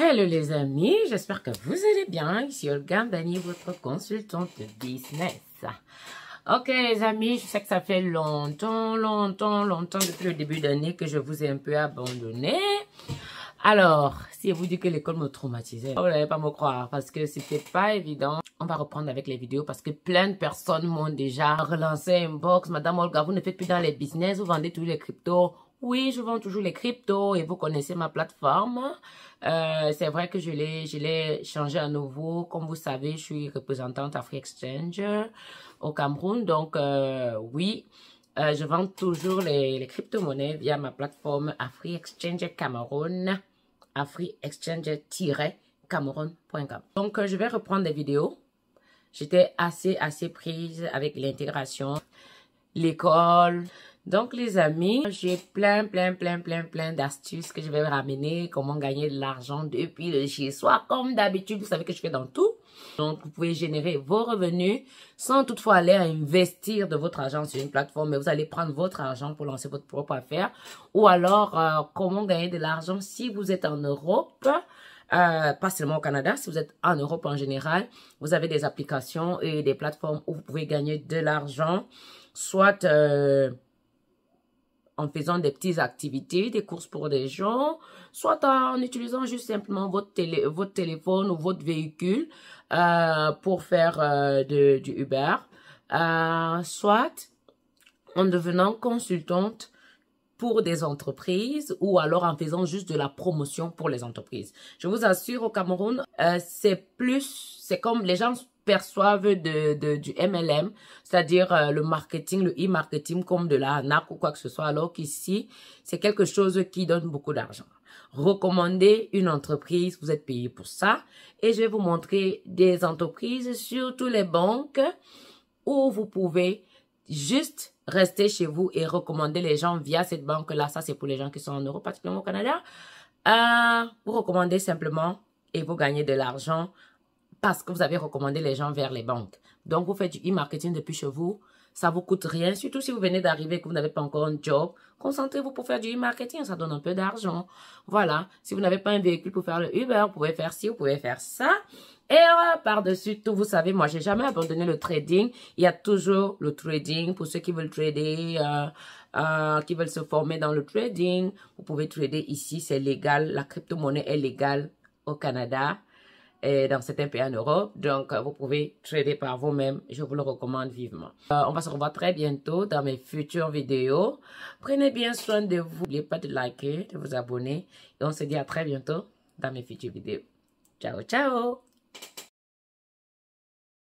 Hello les amis, j'espère que vous allez bien. Ici Olga Mbani, votre consultante de business. Ok les amis, je sais que ça fait longtemps, longtemps, longtemps depuis le début d'année que je vous ai un peu abandonné. Alors, si vous dites que l'école me traumatisait, vous n'allez pas me croire parce que c'était pas évident. On va reprendre avec les vidéos parce que plein de personnes m'ont déjà relancé un box. Madame Olga, vous ne faites plus dans les business, vous vendez tous les cryptos oui, je vends toujours les cryptos et vous connaissez ma plateforme. Euh, c'est vrai que je l'ai, je changé à nouveau. Comme vous savez, je suis représentante free Exchange au Cameroun. Donc, euh, oui, euh, je vends toujours les, les crypto-monnaies via ma plateforme free Exchange Cameroun. free Exchange-cameroun.com. Donc, je vais reprendre des vidéos. J'étais assez, assez prise avec l'intégration, l'école, donc, les amis, j'ai plein, plein, plein, plein, plein d'astuces que je vais ramener, comment gagner de l'argent depuis le chez soi. Comme d'habitude, vous savez que je fais dans tout. Donc, vous pouvez générer vos revenus sans toutefois aller investir de votre argent sur une plateforme, mais vous allez prendre votre argent pour lancer votre propre affaire. Ou alors, euh, comment gagner de l'argent si vous êtes en Europe euh, pas seulement au Canada, si vous êtes en Europe en général, vous avez des applications et des plateformes où vous pouvez gagner de l'argent, soit euh, en faisant des petites activités, des courses pour des gens, soit en utilisant juste simplement votre, télé, votre téléphone ou votre véhicule euh, pour faire euh, du Uber, euh, soit en devenant consultante pour des entreprises ou alors en faisant juste de la promotion pour les entreprises. Je vous assure, au Cameroun, c'est plus, c'est comme les gens perçoivent de, du MLM, c'est-à-dire euh, le marketing, le e-marketing comme de la NAC ou quoi que ce soit, alors qu'ici, c'est quelque chose qui donne beaucoup d'argent. Recommandez une entreprise, vous êtes payé pour ça. Et je vais vous montrer des entreprises, surtout les banques, où vous pouvez juste rester chez vous et recommander les gens via cette banque-là. Ça, c'est pour les gens qui sont en Europe, particulièrement au Canada. Euh, vous recommandez simplement et vous gagnez de l'argent parce que vous avez recommandé les gens vers les banques. Donc, vous faites du e-marketing depuis chez vous. Ça vous coûte rien, surtout si vous venez d'arriver que vous n'avez pas encore un job. Concentrez-vous pour faire du e-marketing, ça donne un peu d'argent. Voilà, si vous n'avez pas un véhicule pour faire le Uber, vous pouvez faire ci, vous pouvez faire ça. Et euh, par-dessus tout, vous savez, moi, j'ai jamais abandonné le trading. Il y a toujours le trading pour ceux qui veulent trader, euh, euh, qui veulent se former dans le trading. Vous pouvez trader ici, c'est légal. La crypto-monnaie est légale au Canada et dans certains pays en Europe. Donc, euh, vous pouvez trader par vous-même. Je vous le recommande vivement. Euh, on va se revoir très bientôt dans mes futures vidéos. Prenez bien soin de vous. N'oubliez pas de liker, de vous abonner. Et on se dit à très bientôt dans mes futures vidéos. Ciao, ciao